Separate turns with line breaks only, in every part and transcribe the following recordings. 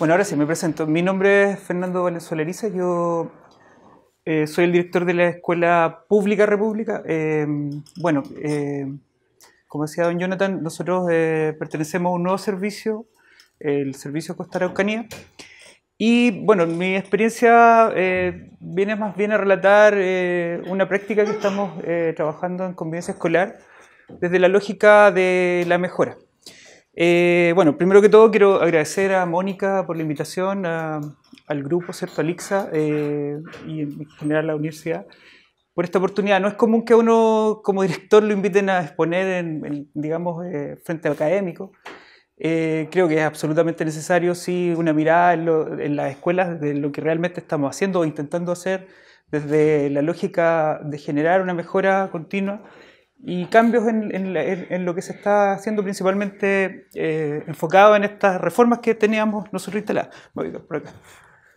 Bueno, ahora sí, me presento. Mi nombre es Fernando Valenzuela Eriza, yo eh, soy el director de la Escuela Pública República. Em, bueno, em, como decía don Jonathan, nosotros eh, pertenecemos a un nuevo servicio, el Servicio Costa Araucanía. Y bueno, mi experiencia eh, viene más bien a relatar una práctica que estamos trabajando en convivencia escolar desde la lógica de la mejora. Eh, bueno, primero que todo quiero agradecer a Mónica por la invitación, al grupo, ¿cierto? Eh, y en general a la universidad por esta oportunidad. No es común que uno como director lo inviten a exponer en, el digamos, eh, frente académico. creo que es absolutamente necesario, sí, una mirada en las escuelas de lo que realmente estamos haciendo o intentando hacer desde la lógica de generar una mejora continua y cambios en, lo que se está haciendo principalmente eh, enfocado en estas reformas que teníamos nosotros instaladas.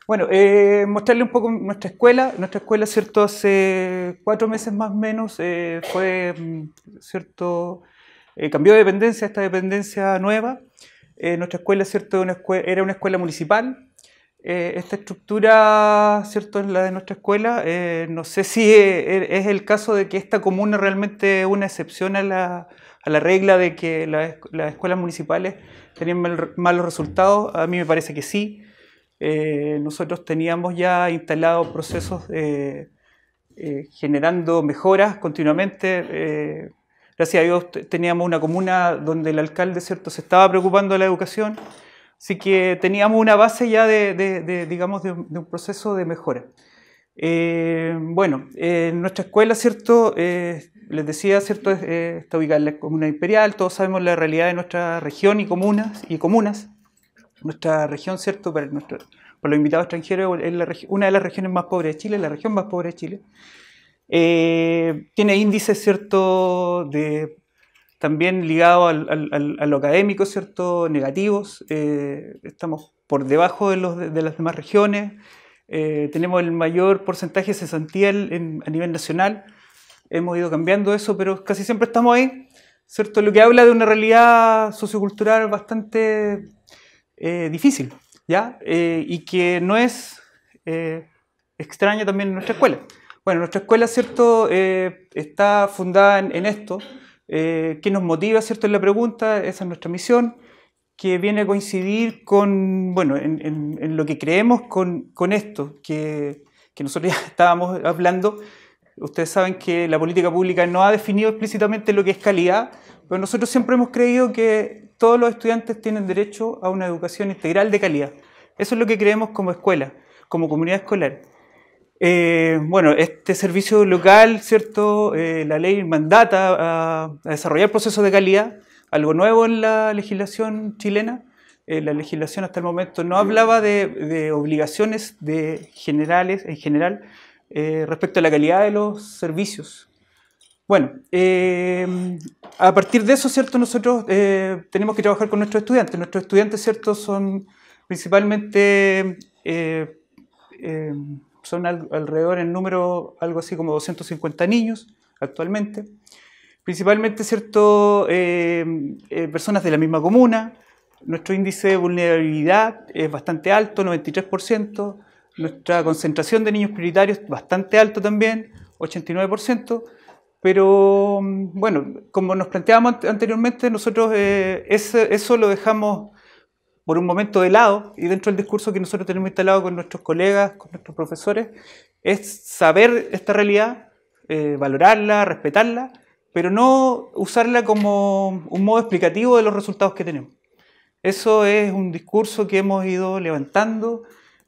Bueno, eh, mostrarle un poco nuestra escuela. Nuestra escuela, ¿cierto? Hace cuatro meses más o menos eh, fue, mm, ¿cierto? Eh, cambió de dependencia, esta dependencia nueva. nuestra escuela, ¿cierto? escuela, era una escuela municipal, eh, esta estructura, ¿cierto?, es la de nuestra escuela. Eh, no sé si e, er, es, el caso de que esta comuna realmente es una excepción a la, a la regla de que las escuelas municipales tenían malos resultados. A mí me parece que sí. Eh, nosotros teníamos ya instalados procesos generando mejoras continuamente. gracias a Dios teníamos una comuna donde el alcalde, ¿cierto?, se estaba preocupando de la educación Así que teníamos una base ya de, digamos, de un, proceso de mejora. Eh, bueno, nuestra escuela, ¿cierto? Eh, les decía, ¿cierto? Eh, está ubicada en la comuna imperial, todos sabemos la realidad de nuestra región y comunas, y comunas. Nuestra región, ¿cierto? Para, nuestro, los invitados extranjeros, es una de las regiones más pobres de Chile, la región más pobre de Chile. tiene índices, ¿cierto?, de también ligado al, a lo académico, ¿cierto? Negativos, eh, estamos por debajo de, los, de las demás regiones, eh, tenemos el mayor porcentaje de en, a nivel nacional, hemos ido cambiando eso, pero casi siempre estamos ahí, ¿cierto? Lo que habla de una realidad sociocultural bastante eh, difícil, ¿ya? y que no es extraña también en nuestra escuela. Bueno, nuestra escuela, ¿cierto?, está fundada en esto, eh, ¿Qué nos motiva, ¿cierto?, la pregunta, esa es nuestra misión, que viene a coincidir con, en, lo que creemos con, esto, que, que nosotros ya estábamos hablando, Ustedes saben que la política pública no ha definido explícitamente lo que es calidad, pero nosotros siempre hemos creído que todos los estudiantes tienen derecho a una educación integral de calidad. Eso es lo que creemos como escuela, como comunidad escolar. Eh, bueno, este servicio local, ¿cierto? Eh, la ley mandata a, desarrollar procesos de calidad, algo nuevo en la legislación chilena. Eh, la legislación hasta el momento no hablaba de, obligaciones de generales, en general, respecto a la calidad de los servicios. Bueno, a partir de eso, ¿cierto? Nosotros tenemos que trabajar con nuestros estudiantes. Nuestros estudiantes, ¿cierto? Son principalmente son alrededor en número algo así como 250 niños actualmente, principalmente cierto, eh, eh, personas de la misma comuna. Nuestro índice de vulnerabilidad es bastante alto, 93%. Nuestra concentración de niños prioritarios es bastante alto también, 89%. Pero mm, bueno, como nos planteábamos anteriormente, nosotros eh, eso lo dejamos por un momento de lado, y dentro del discurso que nosotros tenemos instalado con nuestros colegas, con nuestros profesores, es saber esta realidad, eh, valorarla, respetarla, pero no usarla como un modo explicativo de los resultados que tenemos. Eso es un discurso que hemos ido levantando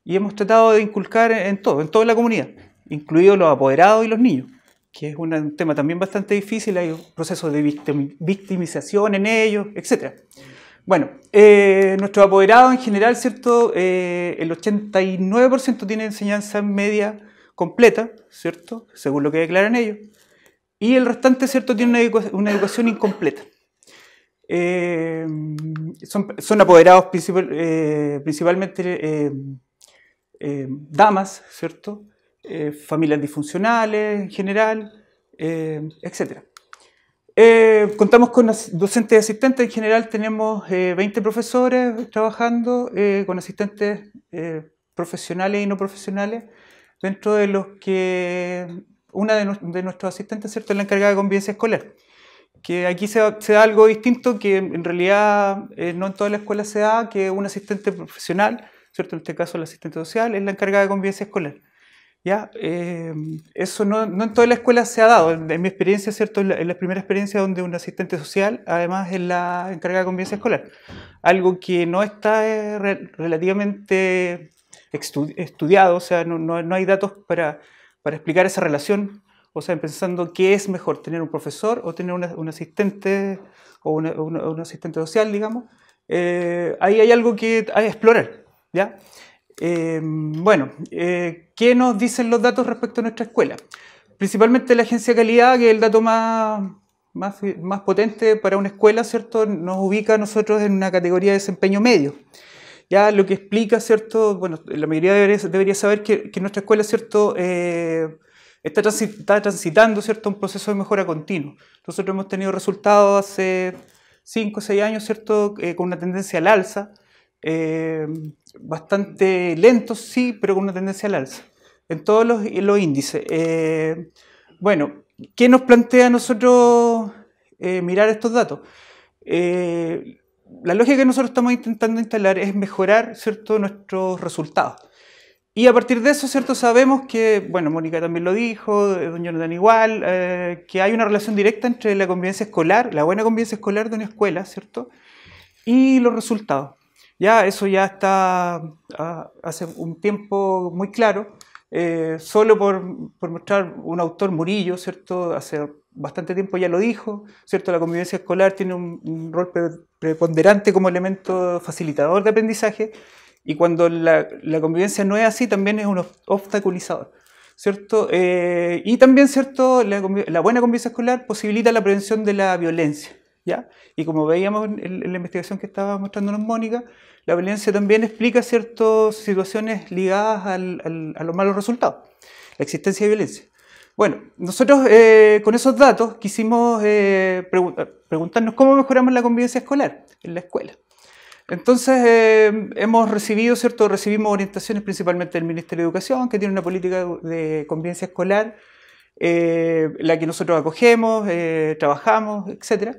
y hemos tratado de inculcar en todo, en toda la comunidad, incluidos los apoderados y los niños, que es un tema también bastante difícil, hay un proceso de victimización en ellos, etcétera. Bueno, nuestros eh, nuestro apoderado en general, ¿cierto? Eh, el 89% tiene enseñanza media completa, ¿cierto? Según lo que declaran ellos. Y el restante, ¿cierto? Tiene una, educación incompleta. Eh, son, apoderados principalmente damas, ¿cierto? familias disfuncionales en general, etc. etcétera. Eh, contamos con docentes y asistentes, en general tenemos 20 eh, profesores trabajando eh, con asistentes profesionales y no profesionales, dentro de los que una de, nuestras nuestros asistentes ¿cierto? es la encargada de convivencia escolar, que aquí se, se da algo distinto que en realidad no en toda la escuela se da, que un asistente profesional, ¿cierto? en este caso el asistente social, es la encargada de convivencia escolar. ¿ya? Eh, eso no, en toda la escuela se ha dado. En, mi experiencia, ¿cierto? En la, primera experiencia donde un asistente social, además, es la encargada de convivencia escolar. Algo que no está eh, relativamente estudiado, o sea, no, hay datos para, explicar esa relación. O sea, pensando qué es mejor, tener un profesor o tener un asistente o un asistente social, digamos. Eh, ahí hay algo que hay que explorar, ¿ya? Em, bueno, eh, ¿qué nos dicen los datos respecto a nuestra escuela? Principalmente la agencia de calidad, que es el dato más, más, potente para una escuela, ¿cierto? Nos ubica a nosotros en una categoría de desempeño medio. Ya lo que explica, ¿cierto? Bueno, la mayoría debería, debería saber que, nuestra escuela, ¿cierto? Eh, está, transitando, ¿cierto? Un proceso de mejora continuo. Nosotros hemos tenido resultados hace 5 o 6 años, ¿cierto? Eh, con una tendencia al alza. Em, bastante lentos, sí, pero con una tendencia al alza, en todos los, los índices. Eh, bueno, ¿qué nos plantea a nosotros eh, mirar estos datos? Eh, la lógica que nosotros estamos intentando instalar es mejorar ¿cierto? nuestros resultados. Y a partir de eso, ¿cierto? Sabemos que, bueno, Mónica también lo dijo, don Jonathan igual, que hay una relación directa entre la convivencia escolar, la buena convivencia escolar de una escuela, ¿cierto? Y los resultados. Ya eso ya está ah, hace un tiempo muy claro. Eh, solo por, por, mostrar un autor Murillo, ¿cierto? Hace bastante tiempo ya lo dijo, ¿cierto? La convivencia escolar tiene un, rol preponderante como elemento facilitador de aprendizaje y cuando la, convivencia no es así también es un obstaculizador, ¿cierto? Eh, y también, ¿cierto? la buena convivencia escolar posibilita la prevención de la violencia, y como veíamos en, la investigación que estaba mostrándonos Mónica, la violencia también explica ciertas situaciones ligadas a los malos resultados, la existencia de violencia. Bueno, nosotros eh, con esos datos quisimos eh, preguntarnos cómo mejoramos la convivencia escolar en la escuela. Entonces, eh, hemos recibido, ¿cierto? Recibimos orientaciones principalmente del Ministerio de Educación, que tiene una política de convivencia escolar, la que nosotros acogemos, trabajamos, etcétera.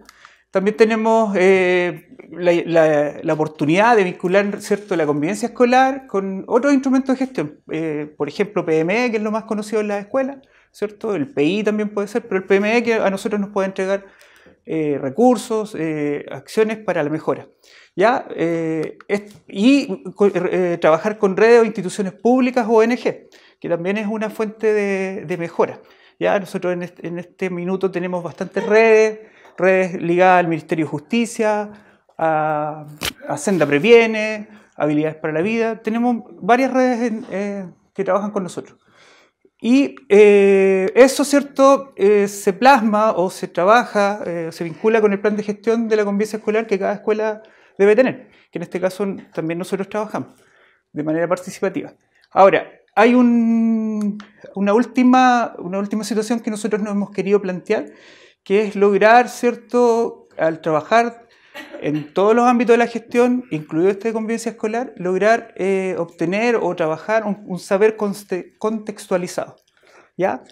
También tenemos eh, la, oportunidad de vincular ¿cierto? la convivencia escolar con otros instrumentos de gestión. Eh, por ejemplo, PME, que es lo más conocido en las escuelas, ¿cierto? El PI también puede ser, pero el PME que a nosotros nos puede entregar eh, recursos, acciones para la mejora. ¿ya? y trabajar con redes o instituciones públicas o ONG, que también es una fuente de, mejora. ¿ya? Nosotros en en este minuto tenemos bastantes redes redes ligadas al Ministerio de Justicia, a, Previene, Habilidades para la Vida. Tenemos varias redes eh, que trabajan con nosotros. Y eh, eso, ¿cierto?, eh, se plasma o se trabaja, se vincula con el plan de gestión de la convivencia escolar que cada escuela debe tener, que en este caso también nosotros trabajamos de manera participativa. Ahora, hay una, última, una última situación que nosotros nos hemos querido plantear, que es lograr, ¿cierto?, al trabajar en todos los ámbitos de la gestión, incluido este de convivencia escolar, lograr eh, obtener o trabajar un, saber contextualizado, ¿ya?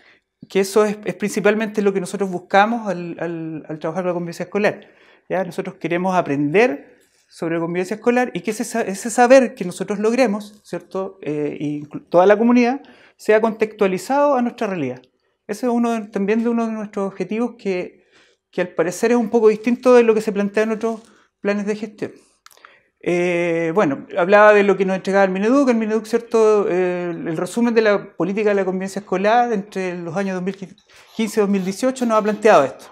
Que eso es, principalmente lo que nosotros buscamos al, trabajar la convivencia escolar, ¿ya? Nosotros queremos aprender sobre convivencia escolar y que ese, ese saber que nosotros logremos, ¿cierto? y eh, toda la comunidad sea contextualizado a nuestra realidad. Ese es también uno de nuestros objetivos que, al parecer es un poco distinto de lo que se plantea en otros planes de gestión. Eh, bueno, hablaba de lo que nos entregaba el Mineduc. El Mineduc, ¿cierto? Eh, el resumen de la política de la convivencia escolar entre los años 2015 y 2018 nos ha planteado esto.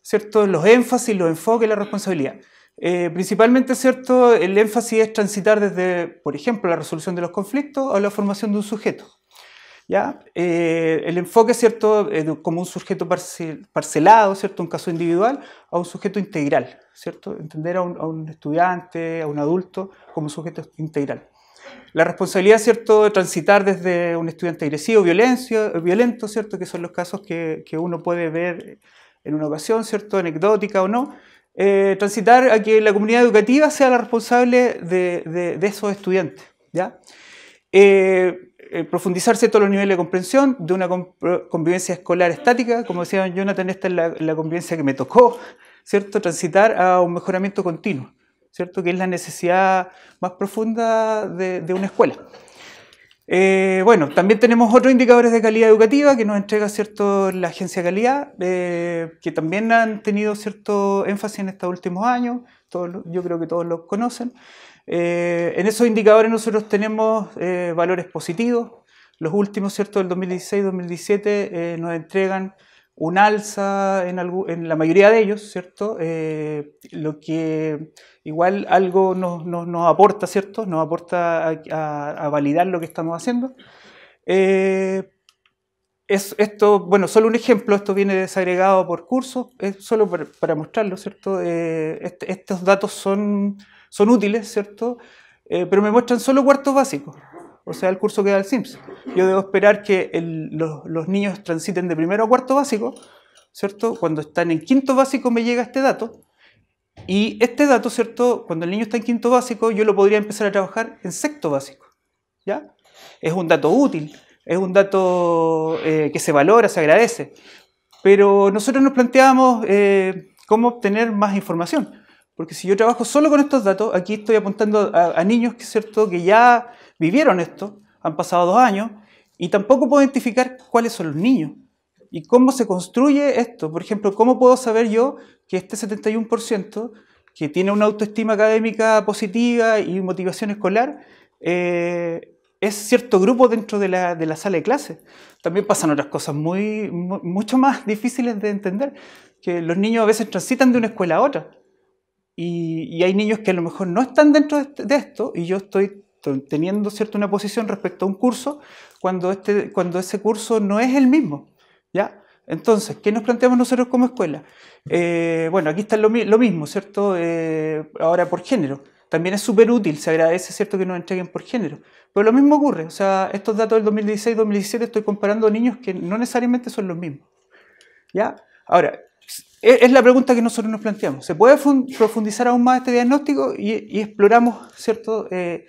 ¿Cierto? Los énfasis, los enfoques, la responsabilidad. Eh, principalmente, ¿cierto? El énfasis es transitar desde, por ejemplo, la resolución de los conflictos a la formación de un sujeto. Eh, el enfoque, ¿cierto?, eh, como un sujeto parcelado, ¿cierto?, un caso individual, a un sujeto integral, ¿cierto? Entender a un, estudiante, a un adulto, como un sujeto integral. La responsabilidad, ¿cierto?, de transitar desde un estudiante agresivo, violento, ¿cierto?, que son los casos que, uno puede ver en una ocasión, ¿cierto?, anecdótica o no, eh, transitar a que la comunidad educativa sea la responsable de, esos estudiantes, ¿ya? Eh, profundizarse todos los niveles de comprensión de una convivencia escolar estática, como decía Jonathan, esta es la, convivencia que me tocó, ¿cierto? Transitar a un mejoramiento continuo, ¿cierto? Que es la necesidad más profunda de, una escuela. Eh, bueno, también tenemos otros indicadores de calidad educativa que nos entrega cierto, la agencia calidad, eh, que también han tenido cierto énfasis en estos últimos años, todos, yo creo que todos los conocen. Eh, en esos indicadores nosotros tenemos eh, valores positivos. Los últimos, ¿cierto?, del 2016-2017 eh, nos entregan un alza en, la mayoría de ellos, ¿cierto? lo que igual algo nos, aporta, ¿cierto? Nos aporta a, validar lo que estamos haciendo. Es, esto, bueno, solo un ejemplo, esto viene desagregado por cursos, solo para, mostrarlo, ¿cierto? estos datos son son útiles, ¿cierto? Eh, pero me muestran solo cuartos básicos, o sea, el curso que da el SIMS. Yo debo esperar que los, niños transiten de primero a cuarto básico, ¿cierto? Cuando están en quinto básico me llega este dato, y este dato, ¿cierto? Cuando el niño está en quinto básico, yo lo podría empezar a trabajar en sexto básico, ¿ya? Es un dato útil, es un dato eh, que se valora, se agradece, pero nosotros nos planteamos eh, cómo obtener más información. Porque si yo trabajo solo con estos datos, aquí estoy apuntando a, niños que, es cierto, que ya vivieron esto, han pasado dos años, y tampoco puedo identificar cuáles son los niños y cómo se construye esto. Por ejemplo, ¿cómo puedo saber yo que este 71% que tiene una autoestima académica positiva y motivación escolar eh, es cierto grupo dentro de la, de la sala de clases? También pasan otras cosas muy, mucho más difíciles de entender, que los niños a veces transitan de una escuela a otra y, hay niños que a lo mejor no están dentro de, este, esto y yo estoy teniendo cierta una posición respecto a un curso cuando, este, cuando ese curso no es el mismo. ¿ya? Entonces, ¿qué nos planteamos nosotros como escuela? Eh, bueno, aquí está lo, mismo, ¿cierto? Eh, ahora por género. También es súper útil, se agradece, ¿cierto?, que nos entreguen por género. Pero lo mismo ocurre, o sea, estos datos del 2016-2017 estoy comparando niños que no necesariamente son los mismos. ¿Ya? Ahora, es la pregunta que nosotros nos planteamos. ¿Se puede profundizar aún más este diagnóstico? Y, exploramos, ¿cierto?, eh,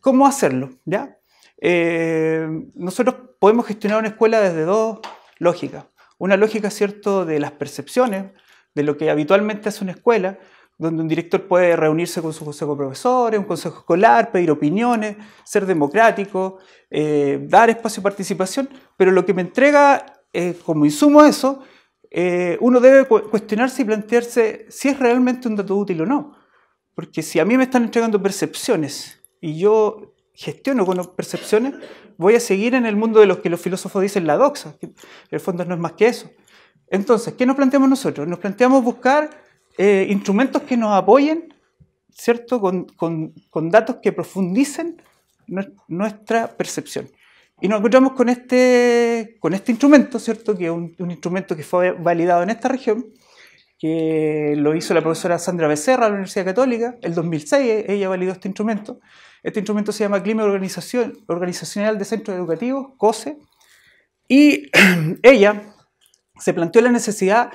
cómo hacerlo, ¿ya? Eh, nosotros podemos gestionar una escuela desde dos lógicas. Una lógica, ¿cierto?, de las percepciones, de lo que habitualmente hace una escuela, donde un director puede reunirse con su consejo de profesores, un consejo escolar, pedir opiniones, ser democrático, eh, dar espacio y participación, pero lo que me entrega como insumo eso eh, uno debe cuestionarse y plantearse si es realmente un dato útil o no. Porque si a mí me están entregando percepciones y yo gestiono con percepciones, voy a seguir en el mundo de los que los filósofos dicen la doxa, que el fondo no es más que eso. Entonces, ¿qué nos planteamos nosotros? Nos planteamos buscar eh, instrumentos que nos apoyen, ¿cierto? con datos que profundicen nuestra percepción. Y nos encontramos con este, con este instrumento, ¿cierto? Que es un, instrumento que fue validado en esta región, que lo hizo la profesora Sandra Becerra de la Universidad Católica. El 2006 eh, ella validó este instrumento. Este instrumento se llama Clima Organización, Organizacional de Centros Educativos, COSE. Y ella se planteó la necesidad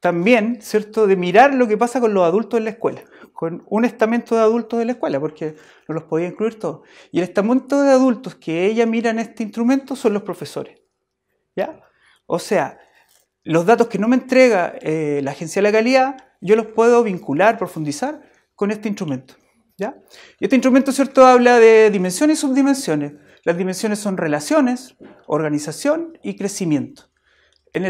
también, ¿cierto?, de mirar lo que pasa con los adultos en la escuela con un estamento de adultos de la escuela, porque no los podía incluir todos. Y el estamento de adultos que ella mira en este instrumento son los profesores. ¿Ya? O sea, los datos que no me entrega eh, la agencia de la calidad, yo los puedo vincular, profundizar con este instrumento. ¿ya? Y este instrumento, ¿cierto?, habla de dimensiones y subdimensiones. Las dimensiones son relaciones, organización y crecimiento en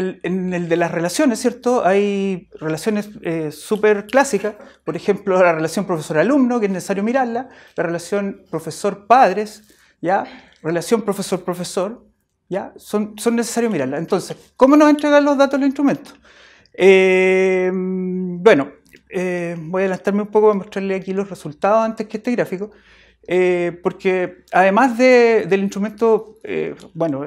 el, de las relaciones, ¿cierto? Hay relaciones eh, súper clásicas, por ejemplo, la relación profesor-alumno, que es necesario mirarla, la relación profesor-padres, ¿ya? Relación profesor-profesor, ¿ya? Son, son necesarios mirarla. Entonces, ¿cómo nos entregan los datos los instrumentos? Eh, bueno, eh, voy a adelantarme un poco para mostrarle aquí los resultados antes que este gráfico. porque además del instrumento, bueno,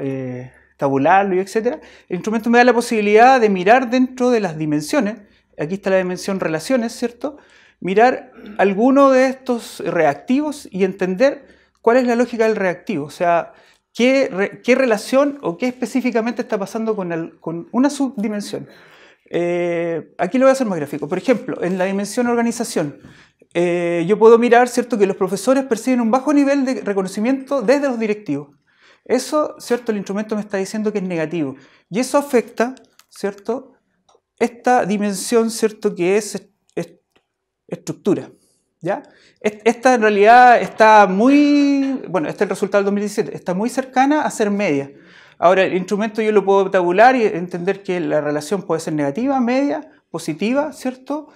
tabularlo y etcétera, el instrumento me da la posibilidad de mirar dentro de las dimensiones. Aquí está la dimensión relaciones, ¿cierto? Mirar alguno de estos reactivos y entender cuál es la lógica del reactivo. O sea, qué, relación o qué específicamente está pasando con, una subdimensión. Eh, aquí lo voy a hacer más gráfico. Por ejemplo, en la dimensión organización, eh, yo puedo mirar, ¿cierto?, que los profesores perciben un bajo nivel de reconocimiento desde los directivos. Eso, ¿cierto? El instrumento me está diciendo que es negativo. Y eso afecta, ¿cierto? Esta dimensión, ¿cierto? Que es, estructura. ¿Ya? Esta en realidad está muy, bueno, este es el resultado del 2017, está muy cercana a ser media. Ahora, el instrumento yo lo puedo tabular y entender que la relación puede ser negativa, media, positiva, ¿cierto?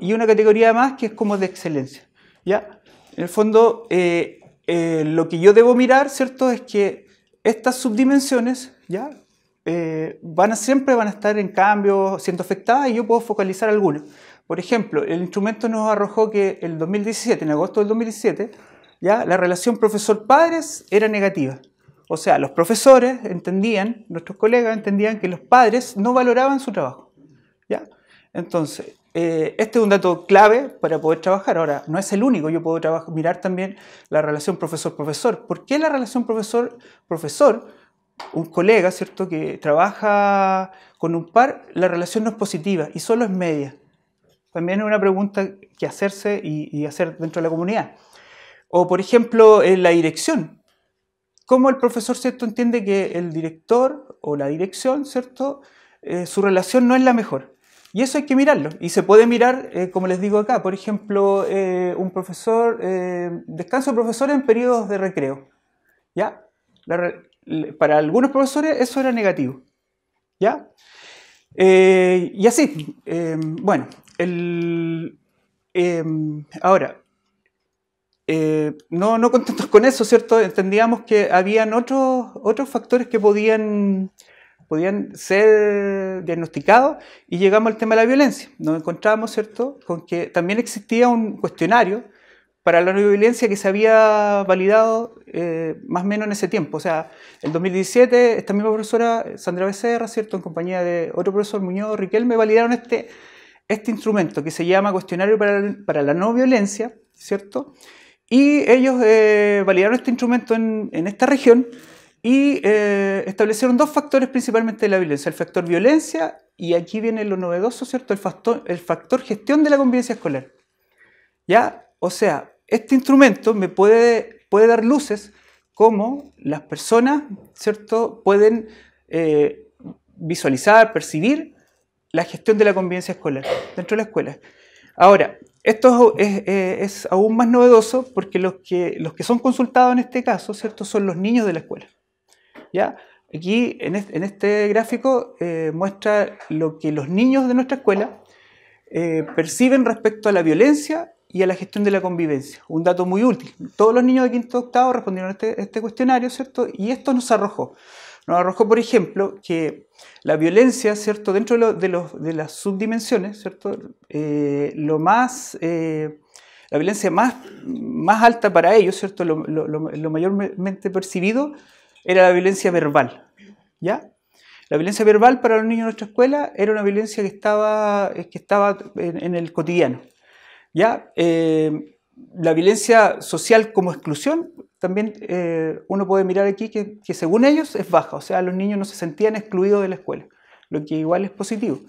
y una categoría más que es como de excelencia, ¿ya? En el fondo, eh, eh, lo que yo debo mirar, ¿cierto? Es que estas subdimensiones ya eh, van a, siempre van a estar en cambio siendo afectadas y yo puedo focalizar algunas. Por ejemplo, el instrumento nos arrojó que el 2017, en agosto del 2017, ya la relación profesor-padres era negativa. O sea, los profesores entendían, nuestros colegas entendían que los padres no valoraban su trabajo. ¿ya? Entonces, eh, este es un dato clave para poder trabajar. Ahora, no es el único, yo puedo trabajar, mirar también la relación profesor-profesor. ¿Por qué la relación profesor-profesor? Un colega, ¿cierto?, que trabaja con un par, la relación no es positiva y solo es media. También es una pregunta que hacerse y, hacer dentro de la comunidad. O, por ejemplo, la dirección. ¿Cómo el profesor, ¿cierto?, entiende que el director o la dirección, ¿cierto?, eh, su relación no es la mejor y eso hay que mirarlo. Y se puede mirar, eh, como les digo acá, por ejemplo, eh, un profesor, eh, descanso de profesor en periodos de recreo. ¿Ya? para algunos profesores eso era negativo. ¿Ya? y así, bueno, el, ahora, no, no contentos con eso, ¿cierto? Entendíamos que habían otros, otros factores que podían podían ser diagnosticados y llegamos al tema de la violencia. Nos encontramos, ¿cierto?, con que también existía un cuestionario para la no violencia que se había validado eh, más o menos en ese tiempo. O sea, el 2017, esta misma profesora, Sandra Becerra, ¿cierto?, en compañía de otro profesor, Muñoz Riquel, me validaron este, este instrumento que se llama Cuestionario para, la No Violencia, ¿cierto? Y ellos eh, validaron este instrumento en, en esta región y eh, establecieron dos factores principalmente de la violencia, el factor violencia y aquí viene lo novedoso, ¿cierto? El factor, gestión de la convivencia escolar. ¿Ya? O sea, este instrumento me puede, puede dar luces cómo las personas, ¿cierto? Pueden eh, visualizar, percibir la gestión de la convivencia escolar dentro de la escuela. Ahora, esto es, es, aún más novedoso porque los que, los que son consultados en este caso, ¿cierto? Son los niños de la escuela. Aquí en este, gráfico eh, muestra lo que los niños de nuestra escuela eh, perciben respecto a la violencia y a la gestión de la convivencia. Un dato muy útil. Todos los niños de quinto octavo respondieron este, a este, cuestionario, ¿cierto? Y esto nos arrojó. Nos arrojó, por ejemplo, que la violencia, ¿cierto? Dentro de, los, las subdimensiones, ¿cierto? Eh, lo más, la violencia más, más alta para ellos, ¿cierto? lo mayormente percibido era la violencia verbal. ¿Ya? La violencia verbal para los niños de nuestra escuela era una violencia que estaba, eh, que estaba en, el cotidiano. ¿Ya? Eh, la violencia social como exclusión, también eh, uno puede mirar aquí que, según ellos es baja, o sea, los niños no se sentían excluidos de la escuela, lo que igual es positivo.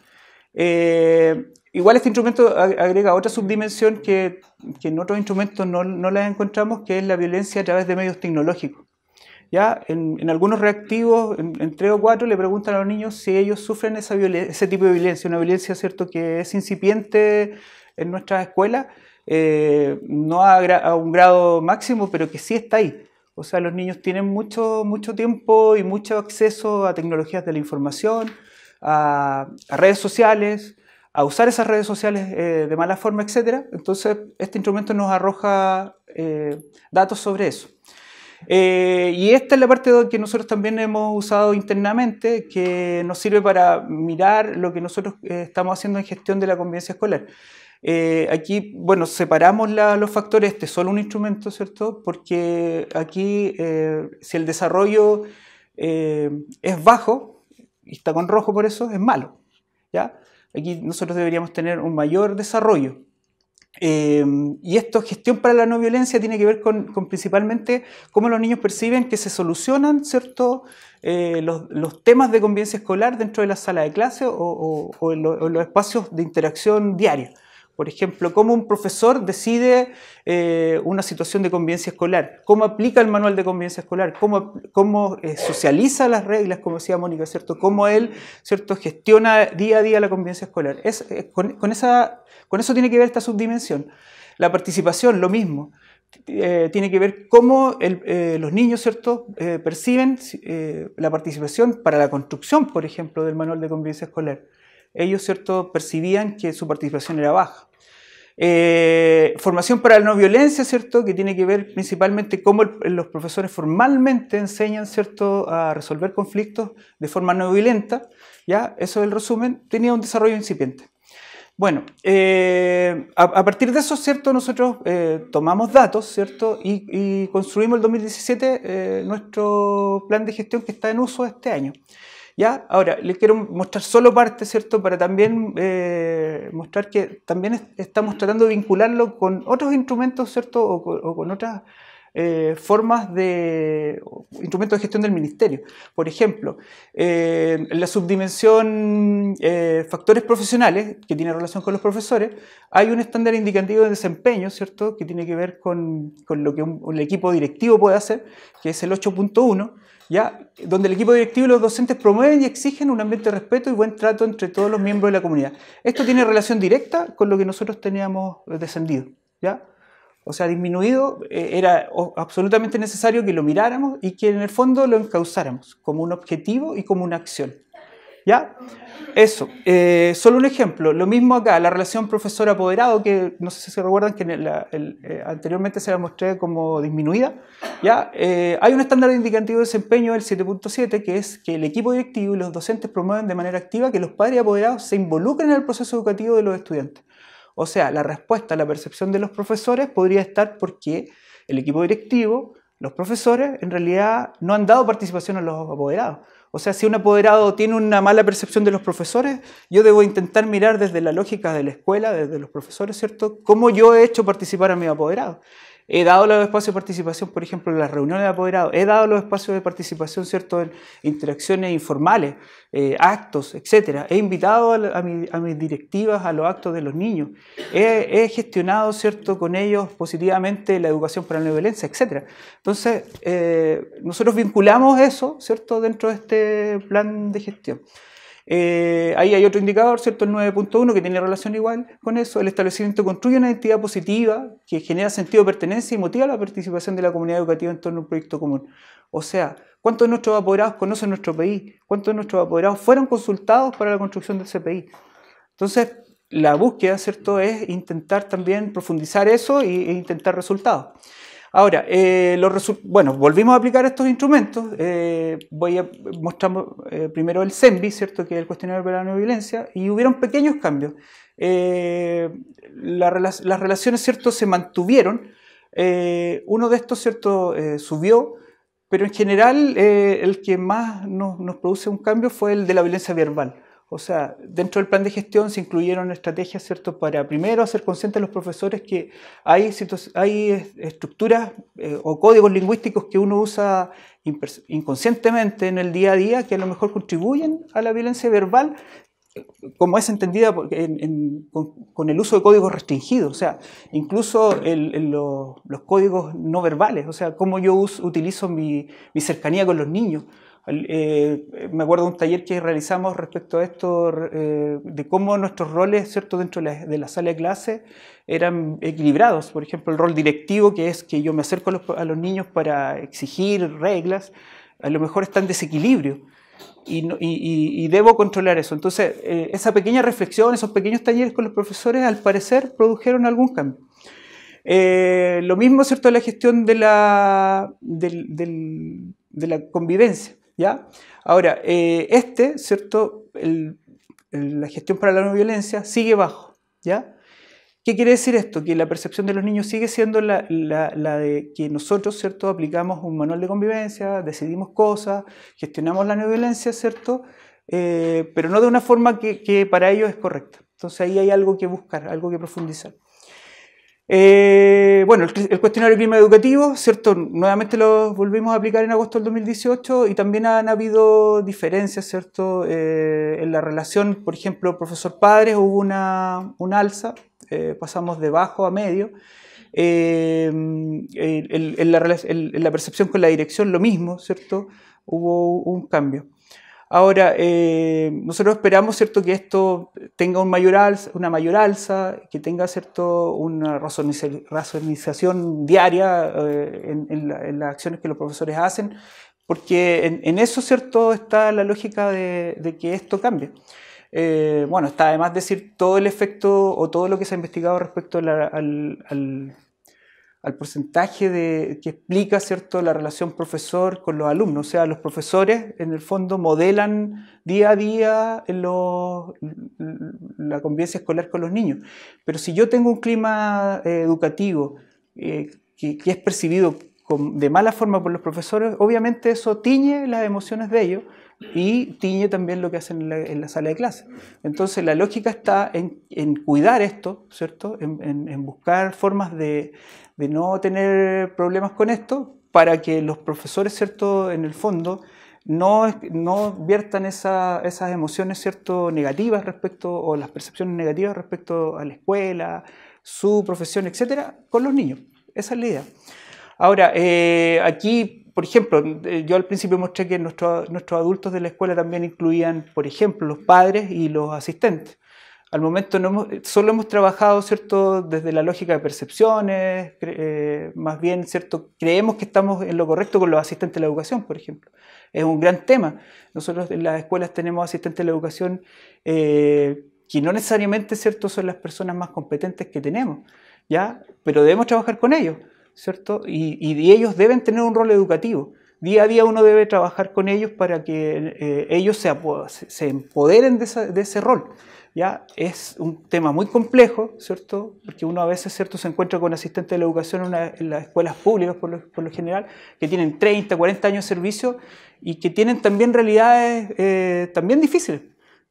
igual este instrumento agrega otra subdimensión que, en otros instrumentos no, no, la encontramos, que es la violencia a través de medios tecnológicos. ¿ya? En, algunos reactivos, en, tres o cuatro, le preguntan a los niños si ellos sufren esa ese tipo de violencia, una violencia ¿cierto? que es incipiente en nuestras escuelas, eh, no a, un grado máximo, pero que sí está ahí. O sea, los niños tienen mucho, mucho tiempo y mucho acceso a tecnologías de la información, a, redes sociales, a usar esas redes sociales eh, de mala forma, etc. Entonces, este instrumento nos arroja eh, datos sobre eso. Eh, y esta es la parte que nosotros también hemos usado internamente, que nos sirve para mirar lo que nosotros eh, estamos haciendo en gestión de la convivencia escolar. Eh, aquí, bueno, separamos los factores, este es solo un instrumento, ¿cierto? Porque aquí, si el desarrollo es bajo, y está con rojo por eso, es malo, ¿ya? Aquí nosotros deberíamos tener un mayor desarrollo, eh, y esto, gestión para la no violencia, tiene que ver con, con principalmente cómo los niños perciben que se solucionan ¿cierto? Eh, los, temas de convivencia escolar dentro de la sala de clase o, los espacios de interacción diaria. Por ejemplo, cómo un profesor decide eh, una situación de convivencia escolar, cómo aplica el manual de convivencia escolar, cómo, cómo eh, socializa las reglas, como decía Mónica, ¿cierto? Cómo él, ¿cierto?, gestiona día a día la convivencia escolar. Es, eh, con, esa, con eso tiene que ver esta subdimensión. La participación, lo mismo. tiene que ver cómo los niños ¿cierto? perciben la participación para la construcción, por ejemplo, del manual de convivencia escolar ellos ¿cierto? percibían que su participación era baja. Eh, formación para la no violencia, ¿cierto? que tiene que ver principalmente cómo los profesores formalmente enseñan ¿cierto? a resolver conflictos de forma no violenta. ¿ya? Eso es el resumen. Tenía un desarrollo incipiente. Bueno, eh, a, partir de eso, ¿cierto? Nosotros eh, tomamos datos, ¿cierto? Y, construimos el 2017 nuestro plan de gestión que está en uso este año. ¿Ya? Ahora, les quiero mostrar solo parte, ¿cierto? Para también eh, mostrar que también estamos tratando de vincularlo con otros instrumentos, ¿cierto? O con, otras eh, formas de instrumentos de gestión del ministerio. Por ejemplo, en eh, la subdimensión factores profesionales, que tiene relación con los profesores, hay un estándar indicativo de desempeño, ¿cierto? Que tiene que ver con, lo que un equipo directivo puede hacer, que es el 8.1 ¿ya? donde el equipo directivo y los docentes promueven y exigen un ambiente de respeto y buen trato entre todos los miembros de la comunidad. Esto tiene relación directa con lo que nosotros teníamos descendido. ¿ya? O sea, disminuido eh, era absolutamente necesario que lo miráramos y que en el fondo lo encauzáramos como un objetivo y como una acción. ¿Ya? Eso. Eh, solo un ejemplo. Lo mismo acá, la relación profesor-apoderado, que no sé si se recuerdan que eh, anteriormente se la mostré como disminuida. ¿ya? Eh, hay un estándar indicativo de desempeño, del 7.7, que es que el equipo directivo y los docentes promueven de manera activa que los padres apoderados se involucren en el proceso educativo de los estudiantes. O sea, la respuesta a la percepción de los profesores podría estar porque el equipo directivo, los profesores, en realidad no han dado participación a los apoderados. O sea, si un apoderado tiene una mala percepción de los profesores, yo debo intentar mirar desde la lógica de la escuela, desde los profesores, ¿cierto? ¿Cómo yo he hecho participar a mi apoderado? he dado los espacios de participación, por ejemplo, en las reuniones de apoderados, he dado los espacios de participación, ¿cierto?, en interacciones informales, eh, actos, etc. He invitado a, mis directivas a los actos de los niños. He, gestionado, ¿cierto?, con ellos positivamente la educación para la no violencia, etc. Entonces, eh, nosotros vinculamos eso, ¿cierto?, dentro de este plan de gestión. Eh, ahí hay otro indicador, ¿cierto? El 9.1 que tiene relación igual con eso. El establecimiento construye una identidad positiva que genera sentido de pertenencia y motiva la participación de la comunidad educativa en torno a un proyecto común. O sea, ¿cuántos de nuestros apoderados conocen nuestro país? ¿Cuántos de nuestros apoderados fueron consultados para la construcción de ese país? Entonces, la búsqueda, ¿cierto?, es intentar también profundizar eso e intentar resultados. Ahora, eh, bueno, volvimos a aplicar estos instrumentos. Eh, voy a mostrar eh, primero el CENVI, ¿cierto? que es el cuestionario de la no violencia, y hubieron pequeños cambios. Eh, las relaciones ¿cierto? se mantuvieron. uno de estos ¿cierto? subió, pero en general el que más nos, produce un cambio fue el de la violencia verbal. O sea, dentro del plan de gestión se incluyeron estrategias, para primero hacer conscientes a los profesores que hay, estructuras eh, o códigos lingüísticos que uno usa inconscientemente en el día a día que a lo mejor contribuyen a la violencia verbal, eh, como es entendida con, el uso de códigos restringidos, o sea, incluso los, códigos no verbales, o sea, cómo yo utilizo mi cercanía con los niños. Eh, me acuerdo de un taller que realizamos respecto a esto, eh, de cómo nuestros roles ¿cierto? dentro de la, sala de clase eran equilibrados. Por ejemplo, el rol directivo, que es que yo me acerco a los, niños para exigir reglas, a lo mejor está en desequilibrio. Y, debo controlar eso. Entonces, eh, esa pequeña reflexión, esos pequeños talleres con los profesores, al parecer, produjeron algún cambio. lo mismo, ¿cierto?, la gestión de la, gestión de la convivencia. ¿ya? Ahora, eh, este, ¿cierto? la gestión para la no violencia sigue bajo, ¿ya? ¿Qué quiere decir esto? Que la percepción de los niños sigue siendo la, de que nosotros, ¿cierto? Aplicamos un manual de convivencia, decidimos cosas, gestionamos la no violencia, ¿cierto? Eh, pero no de una forma que, que para ellos es correcta. Entonces ahí hay algo que buscar, algo que profundizar. Eh, bueno, el, cuestionario de clima educativo, ¿cierto? Nuevamente lo volvimos a aplicar en agosto del 2018 y también han habido diferencias, ¿cierto? Eh, en la relación, por ejemplo, profesor padres hubo una, alza, eh, pasamos de bajo a medio. En, la, en la percepción con la dirección lo mismo, ¿cierto? Hubo un cambio. Ahora, eh, nosotros esperamos ¿cierto? que esto tenga una mayor alza, que tenga ¿cierto? una razonización diaria eh, en, las acciones que los profesores hacen, porque en, eso ¿cierto? está la lógica de, que esto cambie. Eh, bueno, está además decir todo el efecto o todo lo que se ha investigado respecto al, al porcentaje de, que explica ¿cierto? la relación profesor con los alumnos. O sea, los profesores en el fondo modelan día a día la convivencia escolar con los niños. Pero si yo tengo un clima eh, educativo eh, que, es percibido de mala forma por los profesores, obviamente eso tiñe las emociones de ellos y tiñe también lo que hacen en la, sala de clase. Entonces la lógica está en, cuidar esto, ¿cierto? en buscar formas de, de no tener problemas con esto para que los profesores, ¿cierto?, en el fondo, no, no viertan esas emociones, ¿cierto?, negativas respecto, o las percepciones negativas respecto a la escuela, su profesión, etcétera, con los niños. Esa es la idea. Ahora, eh, aquí, por ejemplo, eh, yo al principio mostré que nuestros adultos de la escuela también incluían, por ejemplo, los padres y los asistentes al momento solo hemos trabajado, ¿cierto?, desde la lógica de percepciones, eh, más bien, ¿cierto?, creemos que estamos en lo correcto con los asistentes de la educación, por ejemplo. Es un gran tema. Nosotros en las escuelas tenemos asistentes de la educación eh, que no necesariamente, ¿cierto?, son las personas más competentes que tenemos, ¿ya? Pero debemos trabajar con ellos, ¿cierto? Y, y ellos deben tener un rol educativo día a día uno debe trabajar con ellos para que eh, ellos se, empoderen de, ese rol. ¿ya? Es un tema muy complejo, ¿cierto? Porque uno a veces, ¿cierto?, se encuentra con asistentes de la educación en, las escuelas públicas, por lo, general, que tienen 30, 40 años de servicio y que tienen también realidades eh, también difíciles.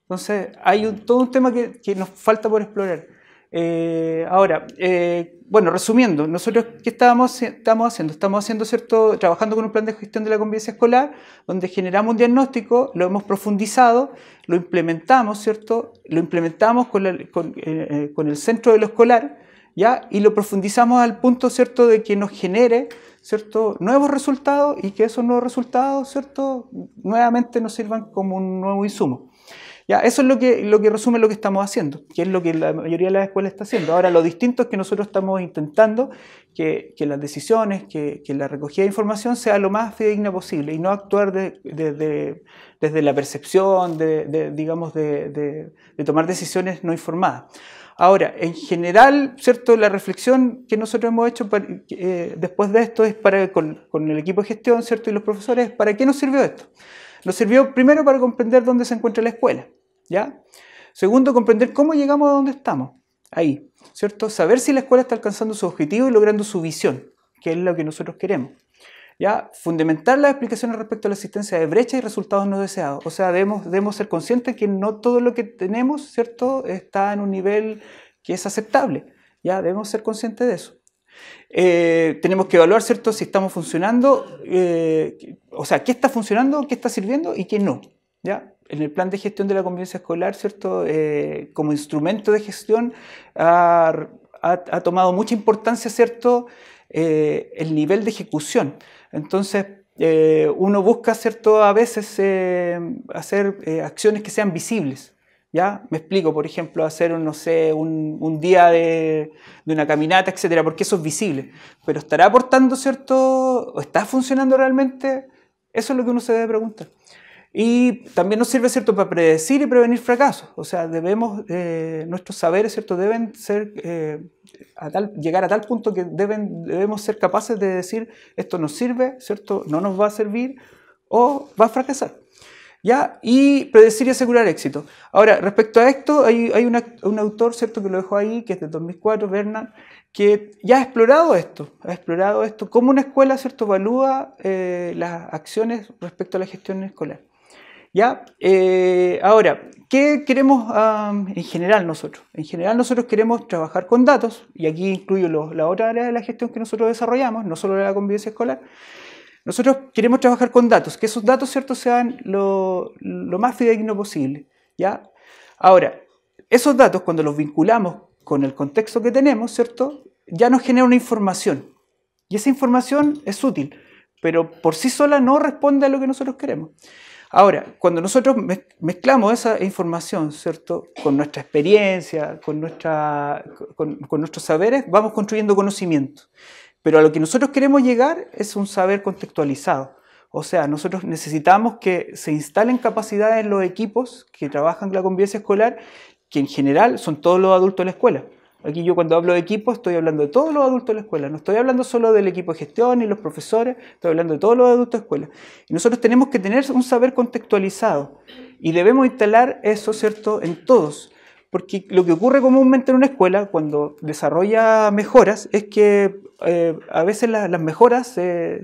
Entonces, hay todo un tema que nos falta por explorar. Eh, ahora, eh, bueno, resumiendo, nosotros qué estábamos, estamos haciendo? Estamos haciendo cierto, trabajando con un plan de gestión de la convivencia escolar, donde generamos un diagnóstico, lo hemos profundizado, lo implementamos, ¿cierto? Lo implementamos con, eh, con el centro de lo escolar, ¿ya? Y lo profundizamos al punto, ¿cierto?, de que nos genere, ¿cierto?, nuevos resultados y que esos nuevos resultados, ¿cierto?, nuevamente nos sirvan como un nuevo insumo. Ya, eso es lo que, resume lo que estamos haciendo, que es lo que la mayoría de las escuelas está haciendo. Ahora, lo distinto es que nosotros estamos intentando que, las decisiones, que, la recogida de información sea lo más fidedigna posible y no actuar desde la percepción, de, digamos, de tomar decisiones no informadas. Ahora, en general, ¿cierto? La reflexión que nosotros hemos hecho eh, después de esto es para, con, con, el equipo de gestión, ¿cierto? Y los profesores, ¿para qué nos sirvió esto? Nos sirvió primero para comprender dónde se encuentra la escuela, ¿ya? Segundo, comprender cómo llegamos a donde estamos, ahí, ¿cierto? Saber si la escuela está alcanzando su objetivo y logrando su visión, que es lo que nosotros queremos. ¿Ya? Fundamentar las explicaciones respecto a la existencia de brechas y resultados no deseados. O sea, debemos, debemos ser conscientes que no todo lo que tenemos, ¿cierto?, está en un nivel que es aceptable. Ya debemos ser conscientes de eso. Eh, tenemos que evaluar, ¿cierto?, si estamos funcionando, eh, o sea, qué está funcionando, qué está sirviendo y qué no. ¿ya? En el plan de gestión de la convivencia escolar, ¿cierto?, eh, como instrumento de gestión, ha, tomado mucha importancia, ¿cierto?, el nivel de ejecución. Entonces, uno busca, ¿cierto?, a veces hacer acciones que sean visibles. ¿Ya? Me explico, por ejemplo, hacer un, no sé, un, día de, una caminata, etcétera, porque eso es visible. Pero ¿estará aportando cierto, o está funcionando realmente? Eso es lo que uno se debe preguntar. Y también nos sirve, ¿cierto?, para predecir y prevenir fracasos. O sea, debemos, eh, nuestros saberes, ¿cierto?, deben eh, llegar a tal punto que deben, debemos ser capaces de decir, esto nos sirve, ¿cierto?, no nos va a servir o va a fracasar. Y predecir y asegurar éxito. Ahora, respecto a esto, hay, un autor, ¿cierto?, que lo dejó ahí, que es de 2004, Bernard, que ya ha explorado esto, ha explorado esto, cómo una escuela, ¿cierto?, evalúa eh, las acciones respecto a la gestión escolar. ¿Ya? Eh, ahora, ¿qué queremos en general nosotros? En general nosotros queremos trabajar con datos, y aquí incluyo la otra área de la gestión que nosotros desarrollamos, no solo la convivencia escolar, nosotros queremos trabajar con datos, que esos datos cierto, sean lo, más fidedigno posible. ¿ya? Ahora, esos datos cuando los vinculamos con el contexto que tenemos, ¿cierto? ya nos genera una información. Y esa información es útil, pero por sí sola no responde a lo que nosotros queremos. Ahora, cuando nosotros mezclamos esa información, ¿cierto? Con nuestra experiencia, con, nuestra, con nuestros saberes, vamos construyendo conocimiento. Pero a lo que nosotros queremos llegar es un saber contextualizado. O sea, nosotros necesitamos que se instalen capacidades en los equipos que trabajan la convivencia escolar, que en general son todos los adultos de la escuela. Aquí yo cuando hablo de equipo estoy hablando de todos los adultos de la escuela, no estoy hablando solo del equipo de gestión y los profesores, estoy hablando de todos los adultos de la escuela. Y nosotros tenemos que tener un saber contextualizado y debemos instalar eso, ¿cierto?, en todos. Porque lo que ocurre comúnmente en una escuela cuando desarrolla mejoras es que eh, a veces las mejoras se,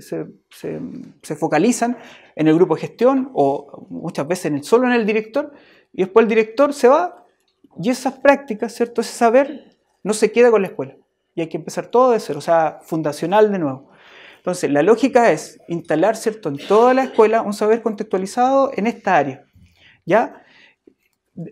focalizan en el grupo de gestión o muchas veces en el, solo en el director y después el director se va y esas prácticas, ¿cierto? ese saber no se queda con la escuela y hay que empezar todo de cero, o sea, fundacional de nuevo. Entonces, la lógica es instalar, ¿cierto?, en toda la escuela un saber contextualizado en esta área. ¿Ya?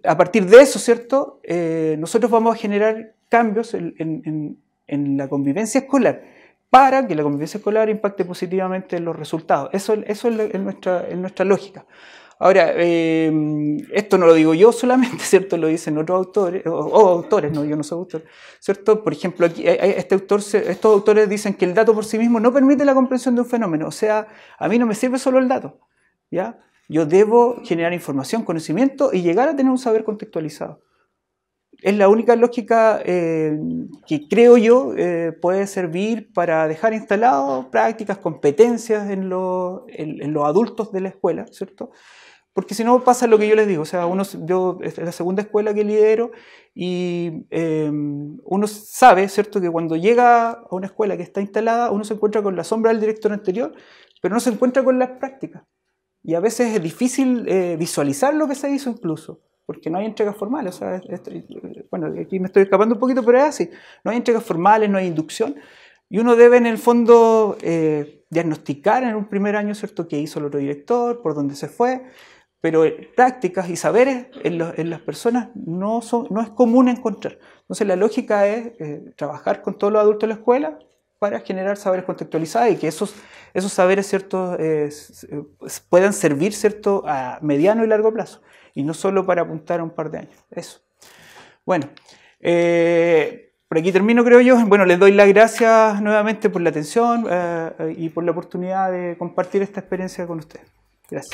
A partir de eso, ¿cierto?, eh, nosotros vamos a generar cambios en, en la convivencia escolar para que la convivencia escolar impacte positivamente en los resultados. Eso, eso es, nuestra, nuestra lógica. Ahora, eh, esto no lo digo yo solamente, ¿cierto? Lo dicen otros autores, o, o autores, no, yo no soy autor, ¿cierto? Por ejemplo, aquí, eh, eh, este autor, estos autores dicen que el dato por sí mismo no permite la comprensión de un fenómeno, o sea, a mí no me sirve solo el dato, ¿ya? Yo debo generar información, conocimiento y llegar a tener un saber contextualizado es la única lógica eh, que creo yo eh, puede servir para dejar instalado prácticas, competencias en, los adultos de la escuela, ¿cierto? Porque si no pasa lo que yo les digo, o sea, uno, yo es la segunda escuela que lidero y em, uno sabe, ¿cierto?, que cuando llega a una escuela que está instalada, uno se encuentra con la sombra del director anterior, pero no se encuentra con las prácticas. Y a veces es difícil eh, visualizar lo que se hizo incluso porque no hay entregas formales. O sea, bueno, aquí me estoy escapando un poquito, pero es así. No hay entregas formales, no hay inducción. Y uno debe, en el fondo, eh, diagnosticar en un primer año, ¿cierto?, qué hizo el otro director, por dónde se fue. Pero eh, prácticas y saberes en, las personas no, es común encontrar. Entonces, la lógica es eh, trabajar con todos los adultos de la escuela, para generar saberes contextualizados y que esos, saberes ciertos puedan servir cierto, a mediano y largo plazo y no solo para apuntar a un par de años. Eso. Bueno, eh, por aquí termino creo yo. Bueno, les doy las gracias nuevamente por la atención eh, y por la oportunidad de compartir esta experiencia con ustedes. Gracias.